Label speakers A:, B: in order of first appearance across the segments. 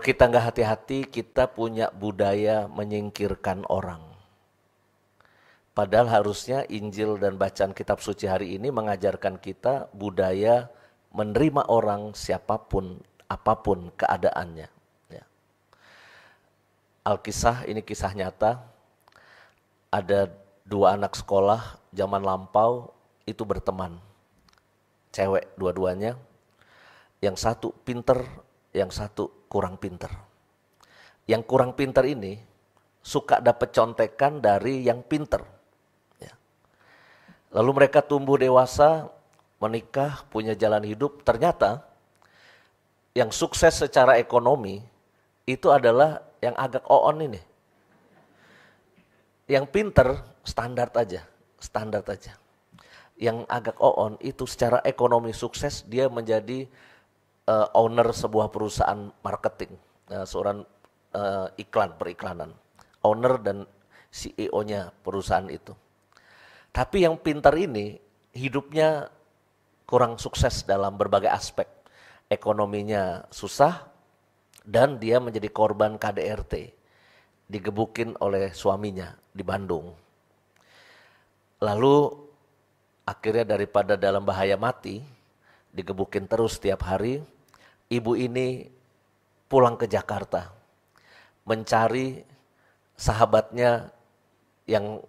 A: kita nggak hati-hati kita punya budaya menyingkirkan orang. Padahal harusnya Injil dan bacaan kitab suci hari ini mengajarkan kita budaya menerima orang siapapun, apapun keadaannya. Ya. Alkisah ini kisah nyata, ada dua anak sekolah zaman lampau itu berteman. Cewek dua-duanya, yang satu pinter, yang satu kurang pinter. Yang kurang pinter ini suka dapat contekan dari yang pinter. Ya. Lalu mereka tumbuh dewasa, menikah, punya jalan hidup. Ternyata yang sukses secara ekonomi itu adalah yang agak oon ini. Yang pinter standar aja, standar aja. Yang agak oon itu secara ekonomi sukses dia menjadi uh, owner sebuah perusahaan marketing, uh, seorang uh, iklan periklanan, owner dan CEO-nya perusahaan itu. Tapi yang pintar ini hidupnya kurang sukses dalam berbagai aspek. Ekonominya susah dan dia menjadi korban KDRT. Digebukin oleh suaminya di Bandung. Lalu akhirnya daripada dalam bahaya mati, digebukin terus setiap hari, ibu ini pulang ke Jakarta mencari sahabatnya yang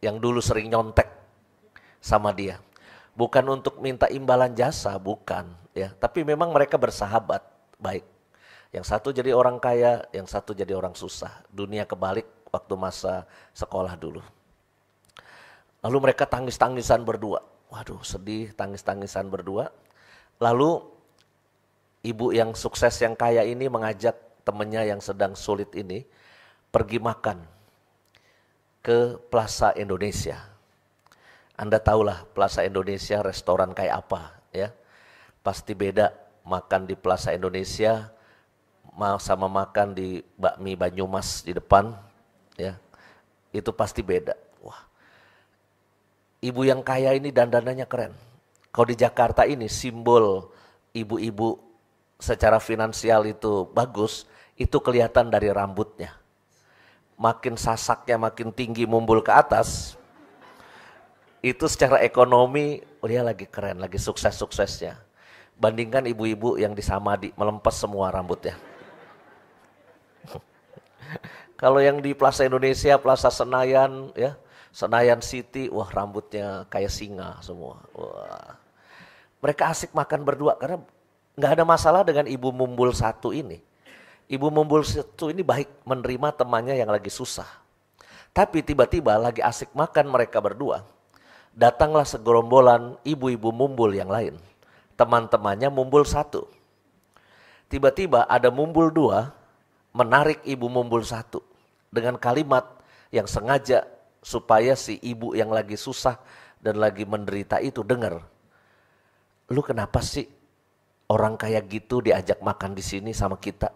A: yang dulu sering nyontek sama dia. Bukan untuk minta imbalan jasa, bukan ya, tapi memang mereka bersahabat baik. Yang satu jadi orang kaya, yang satu jadi orang susah. Dunia kebalik waktu masa sekolah dulu. Lalu mereka tangis-tangisan berdua. Waduh, sedih tangis-tangisan berdua. Lalu ibu yang sukses yang kaya ini mengajak temennya yang sedang sulit ini pergi makan ke Plaza Indonesia. Anda tahulah Plaza Indonesia restoran kayak apa ya. Pasti beda makan di Plaza Indonesia sama makan di bakmi Banyumas di depan ya. Itu pasti beda. Wah. Ibu yang kaya ini dandanannya keren. Kalau di Jakarta ini simbol ibu-ibu secara finansial itu bagus, itu kelihatan dari rambutnya. Makin sasaknya makin tinggi mumbul ke atas, itu secara ekonomi oh dia lagi keren, lagi sukses-suksesnya. Bandingkan ibu-ibu yang di disamadi melempas semua rambutnya. Kalau yang di Plaza Indonesia, Plaza Senayan, ya Senayan City, wah rambutnya kayak singa semua. Wah. Mereka asik makan berdua karena nggak ada masalah dengan ibu mumbul satu ini. Ibu mumbul satu ini baik menerima temannya yang lagi susah. Tapi tiba-tiba lagi asik makan mereka berdua. Datanglah segerombolan ibu-ibu mumbul yang lain. Teman-temannya mumbul satu. Tiba-tiba ada mumbul dua menarik ibu mumbul satu. Dengan kalimat yang sengaja supaya si ibu yang lagi susah dan lagi menderita itu dengar. Lu kenapa sih Orang kayak gitu diajak makan di sini sama kita.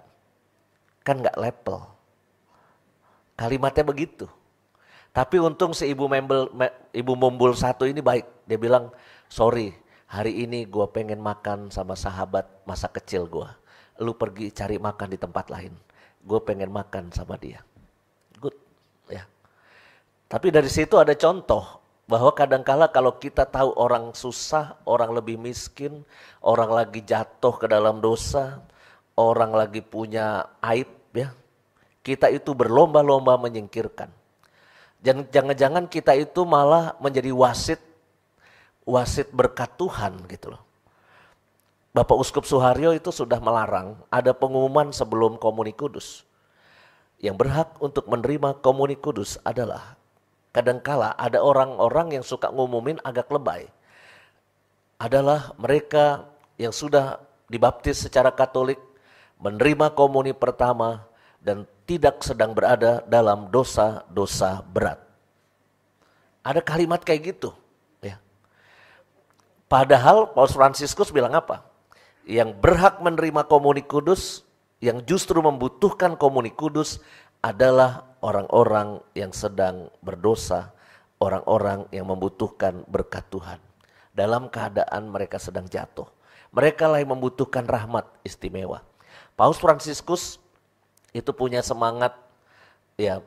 A: Kan nggak level. Kalimatnya begitu. Tapi untung si ibu membel, ibu mumbul satu ini baik. Dia bilang, sorry hari ini gue pengen makan sama sahabat masa kecil gue. Lu pergi cari makan di tempat lain. Gue pengen makan sama dia. Good. Ya. Tapi dari situ ada contoh bahwa kadangkala kalau kita tahu orang susah, orang lebih miskin, orang lagi jatuh ke dalam dosa, orang lagi punya aib ya, kita itu berlomba-lomba menyingkirkan. Jangan-jangan kita itu malah menjadi wasit, wasit berkat Tuhan gitu loh. Bapak Uskup Suharyo itu sudah melarang ada pengumuman sebelum Komuni Kudus. Yang berhak untuk menerima Komuni Kudus adalah kadangkala ada orang-orang yang suka ngumumin agak lebay adalah mereka yang sudah dibaptis secara Katolik, menerima komuni pertama, dan tidak sedang berada dalam dosa-dosa berat. Ada kalimat kayak gitu. Ya. Padahal Paus Fransiskus bilang apa? Yang berhak menerima komuni kudus, yang justru membutuhkan komuni kudus adalah orang-orang yang sedang berdosa, orang-orang yang membutuhkan berkat Tuhan. Dalam keadaan mereka sedang jatuh. Mereka lah yang membutuhkan rahmat istimewa. Paus Fransiskus itu punya semangat ya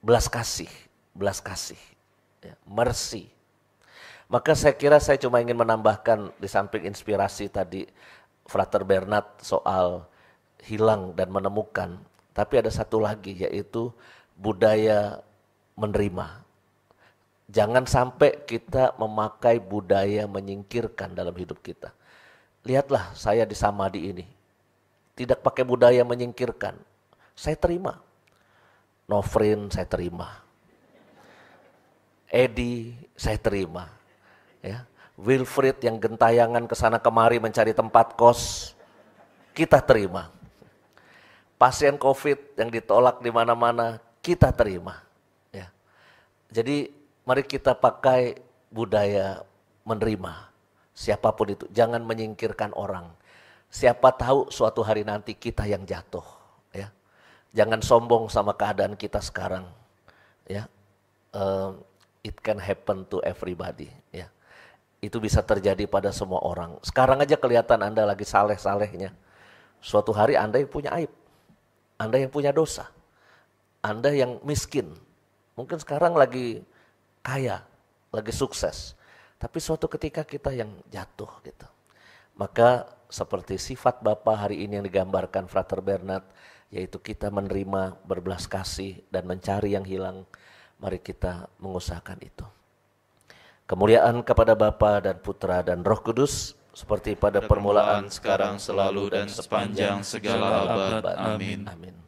A: belas kasih, belas kasih, ya, mercy. Maka saya kira saya cuma ingin menambahkan di samping inspirasi tadi Frater Bernard soal hilang dan menemukan tapi ada satu lagi yaitu budaya menerima. Jangan sampai kita memakai budaya menyingkirkan dalam hidup kita. Lihatlah saya di Samadi ini. Tidak pakai budaya menyingkirkan. Saya terima. Novrin saya terima. Edi saya terima. Ya. Wilfried yang gentayangan ke sana kemari mencari tempat kos, kita terima pasien COVID yang ditolak di mana-mana kita terima. Ya. Jadi mari kita pakai budaya menerima siapapun itu. Jangan menyingkirkan orang. Siapa tahu suatu hari nanti kita yang jatuh. Ya. Jangan sombong sama keadaan kita sekarang. Ya. Um, it can happen to everybody. Ya. Itu bisa terjadi pada semua orang. Sekarang aja kelihatan Anda lagi saleh-salehnya. Suatu hari Anda punya aib anda yang punya dosa, Anda yang miskin, mungkin sekarang lagi kaya, lagi sukses, tapi suatu ketika kita yang jatuh gitu. Maka seperti sifat Bapa hari ini yang digambarkan Frater Bernard, yaitu kita menerima berbelas kasih dan mencari yang hilang, mari kita mengusahakan itu. Kemuliaan kepada Bapa dan Putra dan Roh Kudus, seperti pada permulaan, sekarang, selalu, dan sepanjang segala abad. Amin. Amin.